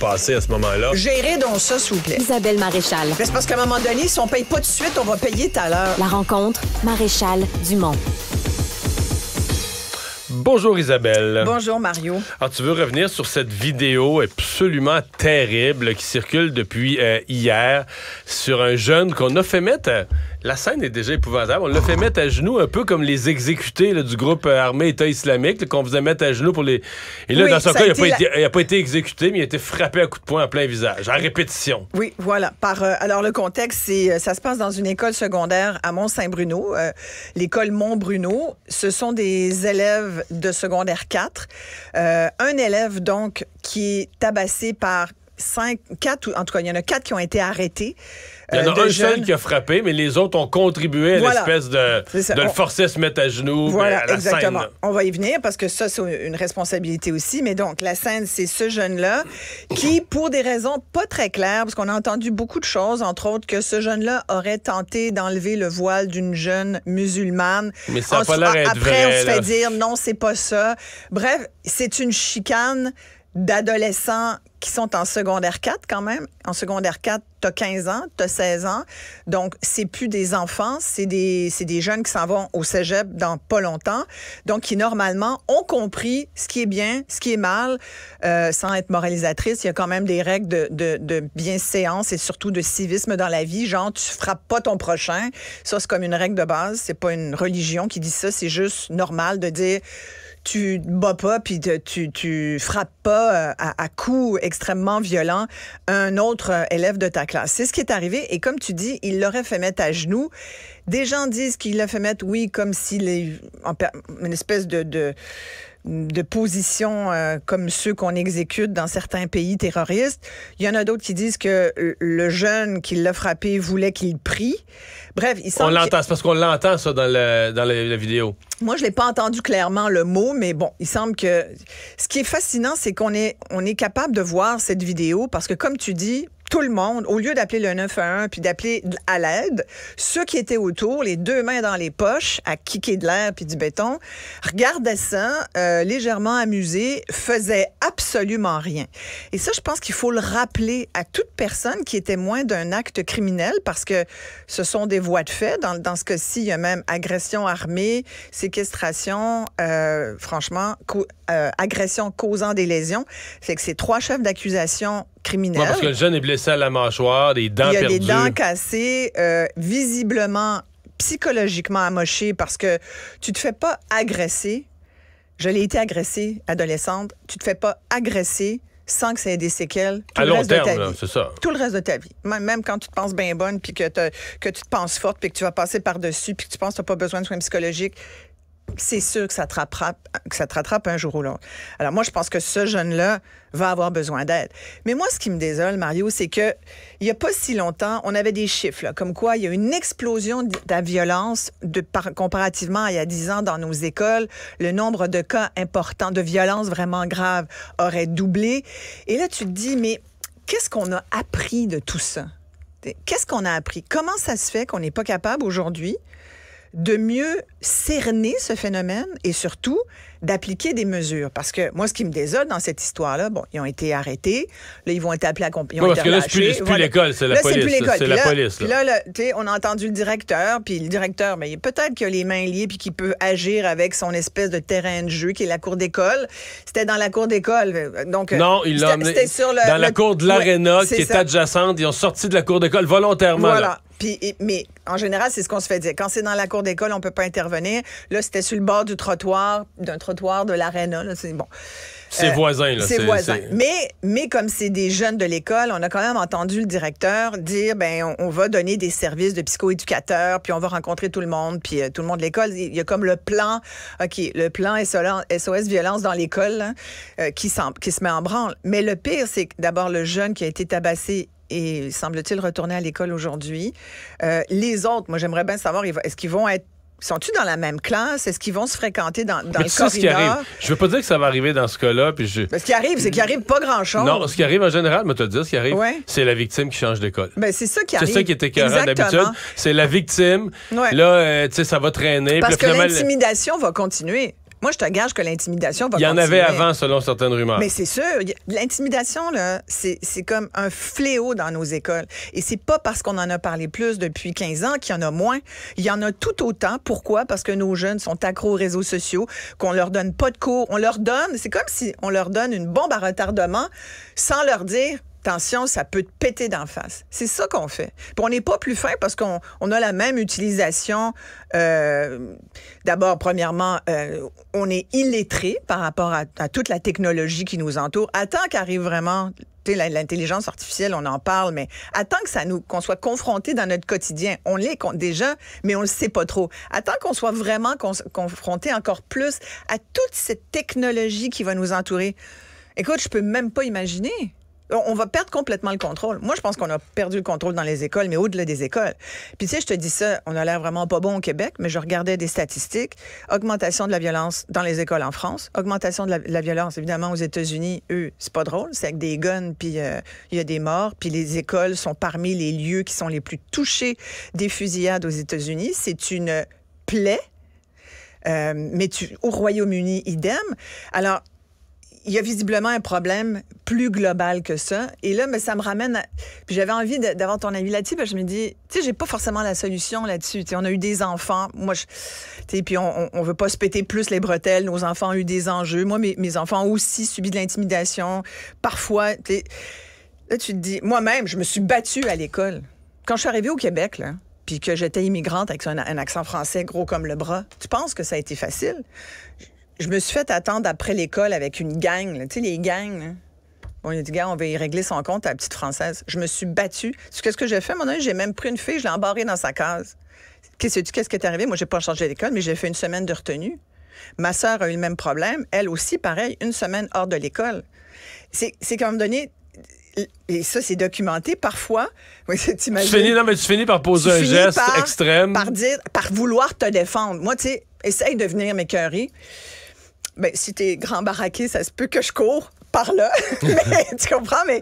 passé à ce moment-là. Gérez donc ça, s'il vous plaît. Isabelle Maréchal. C'est parce qu'à un moment donné, si on paye pas tout de suite, on va payer tout à l'heure. La rencontre, Maréchal Dumont. Bonjour Isabelle. Bonjour Mario. Alors tu veux revenir sur cette vidéo absolument terrible qui circule depuis euh, hier sur un jeune qu'on a fait mettre la scène est déjà épouvantable. On l'a fait mettre à genoux, un peu comme les exécutés du groupe euh, armé État islamique, qu'on faisait mettre à genoux pour les. Et là, dans son cas, il n'a pas, été exécuté, mais il a été frappé à coups de poing à plein visage, à répétition. Oui, voilà. Par, euh, alors, le contexte, c'est euh, ça se passe dans une école secondaire à Mont-Saint-Bruno, l'école Mont-Bruno. Ce sont des élèves de secondaire 4. un élève, donc, qui est tabassé par cinq, quatre, en tout cas, il y en a quatre qui ont été arrêtés. Il y en euh, a un seul qui a frappé, mais les autres ont contribué à l'espèce de, de le forcer à se mettre à genoux. Voilà, exactement. On va y venir parce que ça, c'est une responsabilité aussi. Mais donc, la scène, c'est ce jeune-là qui, pour des raisons pas très claires, parce qu'on a entendu beaucoup de choses, entre autres que ce jeune-là aurait tenté d'enlever le voile d'une jeune musulmane. Mais ça n'a pas l'air Après, on se fait dire non, c'est pas ça. Bref, c'est une chicane d'adolescents qui sont en secondaire 4 quand même. En secondaire 4, t'as 15 ans, t'as 16 ans. Donc, c'est plus des enfants, c'est des, des jeunes qui s'en vont au cégep dans pas longtemps. Donc, qui normalement ont compris ce qui est bien, ce qui est mal. Euh, sans être moralisatrice, il y a quand même des règles de, de, de bienséance et surtout de civisme dans la vie. Genre, tu frappes pas ton prochain. Ça, c'est comme une règle de base. C'est pas une religion qui dit ça. C'est juste normal de dire tu bats pas puis tu, tu frappes pas euh, à, coups extrêmement violents un autre euh, élève de ta classe. C'est ce qui est arrivé et comme tu dis, il l'aurait fait mettre à genoux. Des gens disent qu'il l'a fait mettre, oui, comme s'il est en, une espèce de de positions euh, comme ceux qu'on exécute dans certains pays terroristes. Il y en a d'autres qui disent que le jeune qui l'a frappé voulait qu'il prie. Bref, il On l'entend, c'est parce qu'on l'entend ça dans, le, la vidéo. Moi, je l'ai pas entendu clairement le mot, mais bon, il semble que ce qui est fascinant, c'est qu'on est on est capable de voir cette vidéo parce que comme tu dis, tout le monde, au lieu d'appeler le 911 puis d'appeler à l'aide, ceux qui étaient autour, les deux mains dans les poches, à kicker de l'air puis du béton, regardaient ça, euh, légèrement amusés, faisaient absolument rien. Et ça, je pense qu'il faut le rappeler à toute personne qui est témoin d'un acte criminel parce que ce sont des voies de fait. Dans, ce cas-ci, il y a même agression armée, séquestration, euh, franchement, euh, agression causant des lésions. C'est que ces trois chefs d'accusation parce que le jeune est blessé à la mâchoire, des dents perdues. Il a des dents cassées, euh, visiblement psychologiquement amoché parce que tu te fais pas agresser. Je l'ai été agressée adolescente. Tu te fais pas agresser sans que ça ait des séquelles à long terme, c'est ça. Tout le reste de ta vie. Même quand tu te penses bien bonne, puis que, que, tu te penses forte, puis que tu vas passer par-dessus, puis que tu penses que tu n'as pas besoin de soins psychologiques, c'est sûr que ça te rattrape, que ça un jour ou l'autre. Alors moi, je pense que ce jeune-là va avoir besoin d'aide. Mais moi, ce qui me désole, Mario, c'est que il y a pas si longtemps, on avait des chiffres, comme quoi il y a une explosion de la violence comparativement à il y a 10 ans dans nos écoles. Le nombre de cas importants de violence vraiment grave aurait doublé. Et là, tu te dis, mais qu'est-ce qu'on a appris de tout ça? Qu'est-ce qu'on a appris? Comment ça se fait qu'on n'est pas capable aujourd'hui de mieux cerner ce phénomène et surtout d'appliquer des mesures. Parce que moi, ce qui me désole dans cette histoire-là, bon, ils ont été arrêtés. Là, ils vont être appelés à compagnie. parce que là, c'est plus, l'école, c'est la, police. C'est la police. Là, là, on a entendu le directeur, puis le directeur, mais peut-être qu'il a les mains liées, puis qu'il peut agir avec son espèce de terrain de jeu qui est la cour d'école. C'était dans la cour d'école. Euh, donc, euh, non, il l'a sur le, dans la cour de l'aréna qui est adjacente. Ils ont sorti de la cour d'école volontairement. Voilà. Puis, mais en général, c'est ce qu'on se fait dire. Quand c'est dans la cour d'école, on peut pas intervenir. Là, c'était sur le bord du trottoir, d'un trottoir trottoir de l'aréna. C'est bon. C'est euh, voisins, là. C'est voisins. Mais, mais comme c'est des jeunes de l'école, on a quand même entendu le directeur dire, ben, on, va donner des services de psychoéducateurs, puis on va rencontrer tout le monde, puis euh, tout le monde de l'école. Il y a comme le plan, OK, le plan SOS violence dans l'école euh, qui qui, qui se met en branle. Mais le pire, c'est d'abord le jeune qui a été tabassé et semble-t-il retourner à l'école aujourd'hui. les autres, moi j'aimerais bien savoir, est-ce qu'ils vont être sont-ils dans la même classe? Est-ce qu'ils vont se fréquenter dans, le corridor? Je veux pas dire que ça va arriver dans ce cas-là. ce qui arrive, c'est qu'il arrive pas grand-chose. Non, ce qui arrive en général, me te dire, ce qui arrive, c'est la victime qui change d'école. Ben, c'est ça qui arrive. C'est ça qui est d'habitude. C'est la victime. Là, euh, ça va traîner. Parce que l'intimidation va continuer. Moi, je te gage que l'intimidation va Il y en avait avant, selon certaines rumeurs. Mais c'est sûr. L'intimidation, là, c'est comme un fléau dans nos écoles. Et c'est pas parce qu'on en a parlé plus depuis 15 ans qu'il y en a moins. Il y en a tout autant. Pourquoi? Parce que nos jeunes sont accros aux réseaux sociaux, qu'on leur donne pas de cours. On leur donne, c'est comme si on leur donne une bombe à retardement sans leur dire Attention, ça peut te péter d'en face. C'est ça qu'on fait. Puis on n'est pas plus fin parce qu'on a la même utilisation. Euh, d'abord, premièrement, euh, on est illettré par rapport à, toute la technologie qui nous entoure. Attends qu'arrive vraiment l'intelligence artificielle, on en parle, mais attends que ça nous qu'on soit confronté dans notre quotidien. On l'est déjà, mais on le sait pas trop. Attends qu'on soit vraiment confronté encore plus à toute cette technologie qui va nous entourer. Écoute, je peux même pas imaginer on va perdre complètement le contrôle. Moi, je pense qu'on a perdu le contrôle dans les écoles, mais au-delà des écoles. Puis tu sais, je te dis ça, on a l'air vraiment pas bon au Québec, mais je regardais des statistiques. Augmentation de la violence dans les écoles en France, augmentation de la, violence évidemment aux États-Unis, eux, c'est pas drôle, c'est avec des guns, puis euh, il y a des morts, puis les écoles sont parmi les lieux qui sont les plus touchés des fusillades aux États-Unis. C'est une plaie. Euh, mais au Royaume-Uni, idem. Alors, il y a visiblement un problème plus global que ça. Et là, mais ça me ramène à... Puis j'avais envie d'avoir ton avis là-dessus, parce que je me dis, tu sais, j'ai pas forcément la solution là-dessus. Tu on a eu des enfants. Moi, Tu sais, puis on, veut pas se péter plus les bretelles. Nos enfants ont eu des enjeux. Moi, mes, enfants ont aussi subi de l'intimidation. Parfois, tu Là, tu te dis, moi-même, je me suis battue à l'école. Quand je suis arrivée au Québec, là, puis que j'étais immigrante avec un, accent français gros comme le bras, tu penses que ça a été facile? Je me suis fait attendre après l'école avec une gang, tu sais, les gangs. On Bon, a dit, gars, on va y régler son compte à la petite française. Je me suis battue. Qu'est-ce que j'ai fait, mon ami? J'ai même pris une fille, je l'ai embarrée dans sa case. Qu'est-ce que qu'est-ce qui est arrivé? Moi, j'ai pas changé d'école, mais j'ai fait une semaine de retenue. Ma sœur a eu le même problème. Elle aussi, pareil, une semaine hors de l'école. C'est, quand même donné, et ça, c'est documenté parfois. c'est tu finis, non, mais tu finis par poser un geste extrême. Par dire, par vouloir te défendre. Moi, tu sais, essaye de venir m'écœurer ben, si t'es grand baraqué, ça se peut que je cours par là. mais, tu comprends? Mais,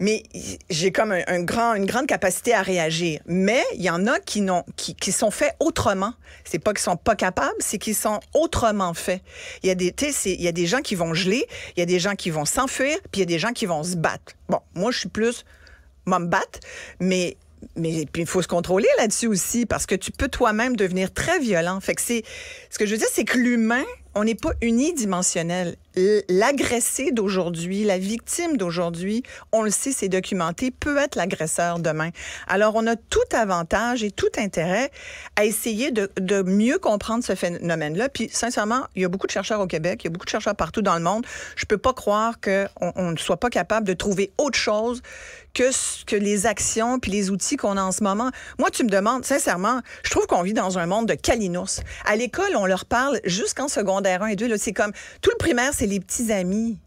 mais j'ai comme un, grand, une grande capacité à réagir. Mais il y en a qui, n'ont, qui, qui sont faits autrement. C'est pas qu'ils sont pas capables, c'est qu'ils sont autrement faits. Il y, a des, il y a des gens qui vont geler, il y a des gens qui vont s'enfuir, puis il y a des gens qui vont se battre. Bon, moi, je suis plus... Moi, me battre, mais mais il faut se contrôler là-dessus aussi parce que tu peux toi-même devenir très violent. Fait que c'est ce que je veux dire, c'est que l'humain on n'est pas unidimensionnel. L'agressé d'aujourd'hui, la victime d'aujourd'hui, on le sait, c'est documenté, peut être l'agresseur demain. Alors, on a tout avantage et tout intérêt à essayer de, mieux comprendre ce phénomène-là. Puis, sincèrement, il y a beaucoup de chercheurs au Québec, il y a beaucoup de chercheurs partout dans le monde. Je ne peux pas croire qu'on on ne soit pas capable de trouver autre chose que, que les actions puis les outils qu'on a en ce moment. Moi, tu me demandes, sincèrement, je trouve qu'on vit dans un monde de calinours. À l'école, on leur parle jusqu'en seconde secondaire 1 et 2, c'est comme tout le primaire, c'est les petits amis.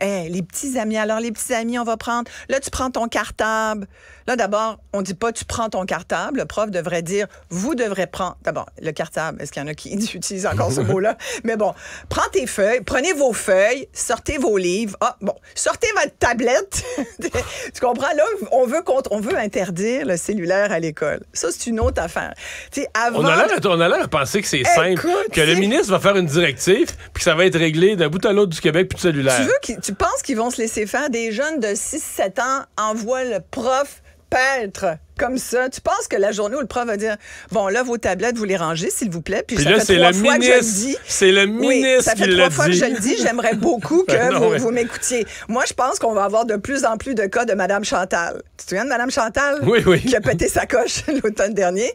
Eh, les petits amis. Alors, les petits amis, on va prendre. Là, tu prends ton cartable. Là, d'abord, on dit pas tu prends ton cartable. Le prof devrait dire vous devrez prendre. D'abord, le cartable. Est-ce qu'il y en a qui utilisent encore ce mot-là? Mais bon, prends tes feuilles, prenez vos feuilles, sortez vos livres. Ah, bon, sortez votre tablette. tu comprends? Là, on veut, on veut interdire le cellulaire à l'école. Ça, c'est une autre affaire. avant on a l'air de... penser que c'est simple, que le ministre va faire une directive, puis que ça va être réglé d'un bout à l'autre du Québec, puis du cellulaire. Tu veux tu penses qu'ils vont se laisser faire des jeunes de 6-7 ans envoient le prof peintre comme ça. Tu penses que la journée où le prof va dire Bon, là, vos tablettes, vous les rangez, s'il vous plaît. Puis, ça là, c'est le ministre. C'est le ministre Ça fait trois fois que je le dis. J'aimerais beaucoup que ben vous, m'écoutiez. Moi, je pense qu'on va avoir de plus en plus de cas de Madame Chantal. Tu te souviens de Madame Chantal? Oui, oui. Qui a pété sa coche l'automne dernier.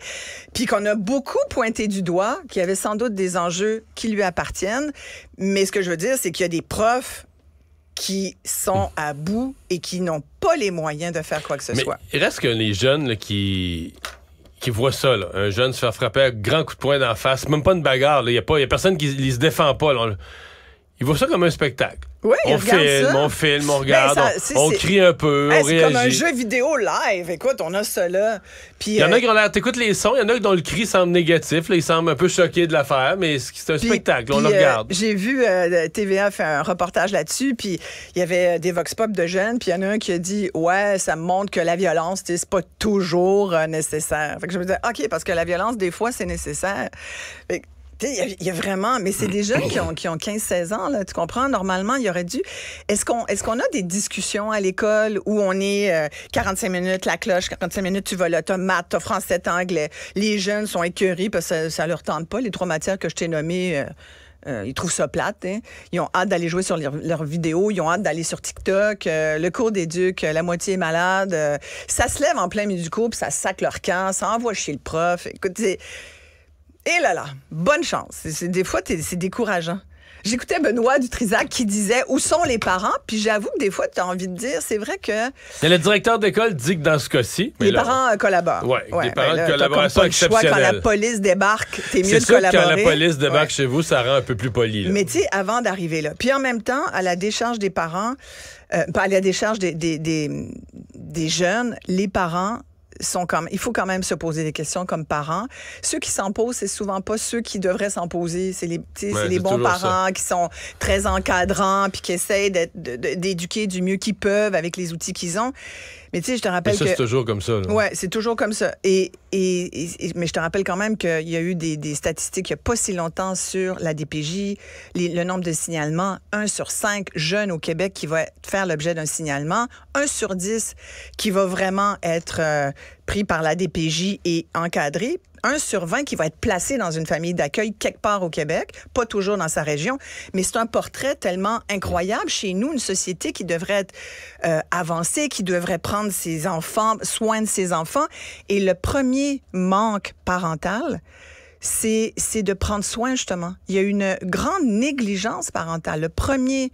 Puis qu'on a beaucoup pointé du doigt, qu'il y avait sans doute des enjeux qui lui appartiennent. Mais ce que je veux dire, c'est qu'il y a des profs qui sont à bout et qui n'ont pas les moyens de faire quoi que ce soit. Il reste que les jeunes qui qui voient ça, un jeune se faire frapper un grand coup de poing dans la face, même pas une bagarre, il n'y a, personne qui ne se défend pas. Ils voient ça comme un spectacle on filme, ça. on filme, on ben, regarde, on, crie un peu, on réagit. C'est comme un jeu vidéo live. Écoute, on a cela. Puis, il y en a euh, qui ont l'air, t'écoutes les sons, il y en a dont le cri semble négatif, là, ils semblent un peu choqués de l'affaire, mais c'est un spectacle, on le euh, regarde. J'ai vu euh, TVA faire un reportage là-dessus, puis il y avait des vox pop de jeunes, puis il y en a un qui a dit Ouais, ça montre que la violence, c'est pas toujours nécessaire. Fait que je me disais, OK, parce que la violence, des fois, c'est nécessaire. Fait il y, a vraiment, mais c'est des jeunes qui ont, qui ont 15-16 ans, là, tu comprends? Normalement, il y aurait dû. Est-ce qu'on est qu'on a des discussions à l'école où on est 45 euh, minutes la cloche, 45 minutes tu vas là, t'as maths, t'as français, t'as anglais. Les jeunes sont écœurés parce que ça, ne leur tente pas, les trois matières que je t'ai nommées. Euh, euh, ils trouvent ça plate. Hein. Ils ont hâte d'aller jouer sur leurs vidéos. Ils ont hâte d'aller sur TikTok. le cours d'éduc, la moitié est malade. ça se lève en plein milieu du cours, puis ça sac leur camp. Ça envoie chez le prof. Écoute, et eh là là, bonne chance. des fois, c'est décourageant. J'écoutais Benoît Dutrisac qui disait où sont les parents, puis j'avoue que des fois, tu as envie de dire, c'est vrai que. Mais le directeur d'école dit que dans ce cas-ci. Les parents euh, collaborent. Oui, les parents ben collaboration Quand la police débarque, t'es mieux de collaborer. Quand la police débarque chez vous, ça rend un peu plus poli. Mais tu avant d'arriver là. Puis en même temps, à la décharge des parents, euh, pas à la décharge des, des jeunes, les parents comme, il faut quand même se poser des questions comme parents. Ceux qui s'en posent, c'est souvent pas ceux qui devraient s'en poser. C'est les, les bons parents qui sont très encadrants puis qui essayent d'éduquer du mieux qu'ils peuvent avec les outils qu'ils ont. Mais tu sais, je te rappelle ça, c'est toujours comme ça. Oui, Ouais, c'est toujours comme ça. Et, et, mais je te rappelle quand même qu'il y a eu des, statistiques il n'y a pas si longtemps sur la DPJ, le nombre de signalements. Un sur cinq jeunes au Québec qui va faire l'objet d'un signalement. Un sur dix qui va vraiment être... Euh, pris par la DPJ et encadré. Un sur 20 qui va être placé dans une famille d'accueil quelque part au Québec, pas toujours dans sa région, mais c'est un portrait tellement incroyable chez nous, une société qui devrait être euh, avancée, qui devrait prendre ses enfants, soin de ses enfants. Et le premier manque parental, c'est, c'est de prendre soin justement. Il y a une grande négligence parentale. Le premier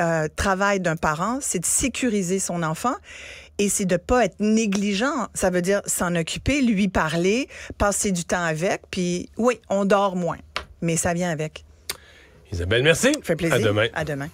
euh, travail d'un parent, c'est de sécuriser son enfant et c'est de pas être négligent. Ça veut dire s'en occuper, lui parler, passer du temps avec, puis oui, on dort moins, mais ça vient avec. Isabelle, merci. fait plaisir. À demain. À demain.